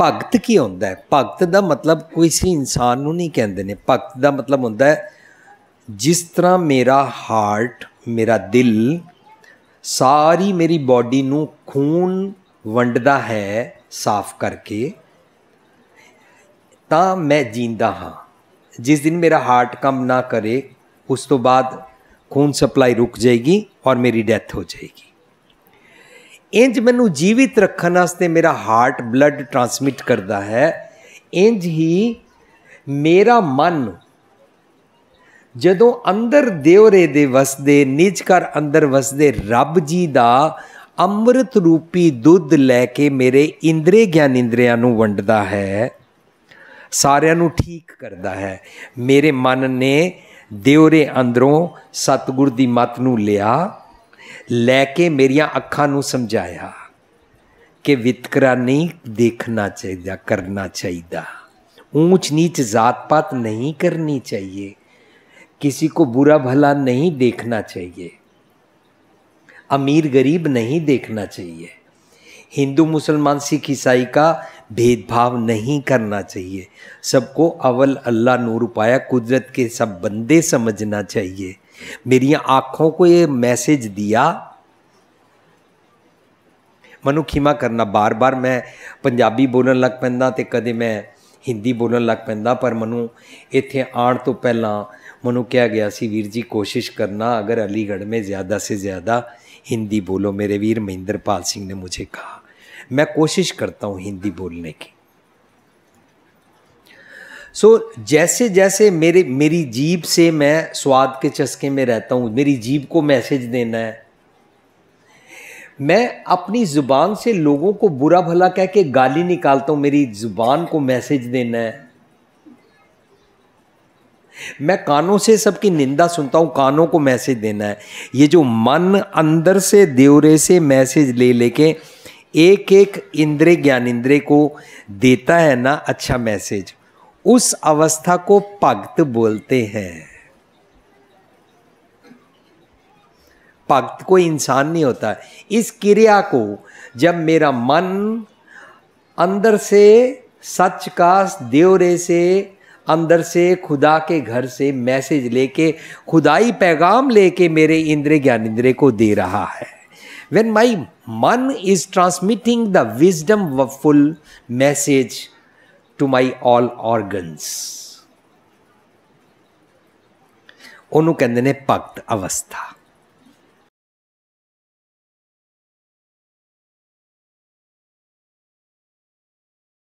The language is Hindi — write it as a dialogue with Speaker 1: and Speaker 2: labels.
Speaker 1: ਭਗਤ ਕੀ ਹੁੰਦਾ ਹੈ ਭਗਤ ਦਾ ਮਤਲਬ ਕੋਈ ਸੀ ਇਨਸਾਨ ਨੂੰ ਨਹੀਂ ਕਹਿੰਦੇ ਨੇ ਭਗਤ ਦਾ ਮਤਲਬ ਹੁੰਦਾ ਹੈ ਜਿਸ ਤਰ੍ਹਾਂ ਮੇਰਾ ਹਾਰਟ ਮੇਰਾ ਦਿਲ ਸਾਰੀ ਮੇਰੀ ਬਾਡੀ ਨੂੰ ਖੂਨ ਵੰਡਦਾ ਹੈ ਸਾਫ਼ ਕਰਕੇ ਤਾਂ ਮੈਂ ਜਿੰਦਾ ਹਾਂ ਜਿਸ ਦਿਨ ਮੇਰਾ ਹਾਰਟ ਕੰਮ ਨਾ ਕਰੇ ਉਸ ਤੋਂ ਬਾਅਦ ਖੂਨ ਸਪਲਾਈ ਰੁਕ ਜਾਏਗੀ ਔਰ ਮੇਰੀ ਡੈਥ ਹੋ ਜਾਏਗੀ ਇੰਜ ਮੈਨੂੰ ਜੀਵਿਤ ਰੱਖਣ ਵਾਸਤੇ ਮੇਰਾ ਹਾਰਟ ਬਲੱਡ ਟਰਾਂਸਮਿਟ ਕਰਦਾ ਹੈ ਇੰਜ ਹੀ ਮੇਰਾ ਮਨ ਜਦੋਂ ਅੰਦਰ ਦੇਵਰੇ ਦੇ ਵਸਦੇ ਨਿਜ ਕਰ ਅੰਦਰ ਵਸਦੇ ਰੱਬ ਜੀ ਦਾ ਅੰਮ੍ਰਿਤ ਰੂਪੀ ਦੁੱਧ ਲੈ ਕੇ ਮੇਰੇ ਇੰਦਰੇ ਗਿਆਨ ਇੰਦਰੀਆਂ ਨੂੰ ਵੰਡਦਾ ਹੈ ਸਾਰਿਆਂ ਨੂੰ ਠੀਕ ਕਰਦਾ ਹੈ ਮੇਰੇ ਮਨ ਨੇ ਦੇਵਰੇ ਅੰਦਰੋਂ ਸਤਗੁਰ ਦੀ ਮਤ ਨੂੰ ਲਿਆ ਲੈ मेरिया अखा ਅੱਖਾਂ कि वितकरा नहीं देखना चाहिए करना चाहिए ऊंच नीच जात पात नहीं करनी चाहिए किसी को बुरा भला नहीं देखना चाहिए अमीर गरीब नहीं देखना चाहिए हिंदू मुसलमान सिख ईसाई का भेदभाव नहीं करना चाहिए सबको अवल अल्लाह नूर पाया कुदरत के सब बंदे समझना चाहिए मेरी आंखों को ये मैसेज दिया मनु खिमा करना बार बार मैं पंजाबी बोलन लग ਪੈਂਦਾ तो ਕਦੇ ਮੈਂ ਹਿੰਦੀ ਬੋਲਣ ਲੱਗ ਪੈਂਦਾ ਪਰ ਮੈਨੂੰ ਇੱਥੇ ਆਉਣ ਤੋਂ ਪਹਿਲਾਂ ਮੈਨੂੰ ਕਿਹਾ ਗਿਆ ਸੀ ਵੀਰ ਜੀ ਕੋਸ਼ਿਸ਼ ਕਰਨਾ ਅਗਰ ਅਲੀਗੜ੍ਹ में ज़्यादा से ज़्यादा हिंदी बोलो मेरे वीर महेंद्रपाल सिंह ने मुझे कहा मैं कोशिश करता हूँ हिंदी बोलने की सो so, जैसे जैसे मेरे मेरी जीभ से मैं स्वाद के चस्के में रहता हूँ मेरी जीभ को मैसेज देना है मैं अपनी ज़ुबान से लोगों को बुरा भला कह के गाली निकालता हूँ मेरी ज़ुबान को मैसेज देना है मैं कानों से सबकी निंदा सुनता हूँ कानों को मैसेज देना है ये जो मन अंदर से देवरे से मैसेज ले लेके एक एक इंद्रे इंद्रे को देता है ना अच्छा मैसेज उस अवस्था को भक्त बोलते हैं भक्त कोई इंसान नहीं होता इस क्रिया को जब मेरा मन अंदर से सच का देवरे से अंदर से खुदा के घर से मैसेज लेके खुदाई पैगाम लेके मेरे इंद्र ज्ञान इंद्र को दे रहा है वेन माई मन is transmitting the wisdom full message to my all organ ओनू कहते ने भक्त अवस्था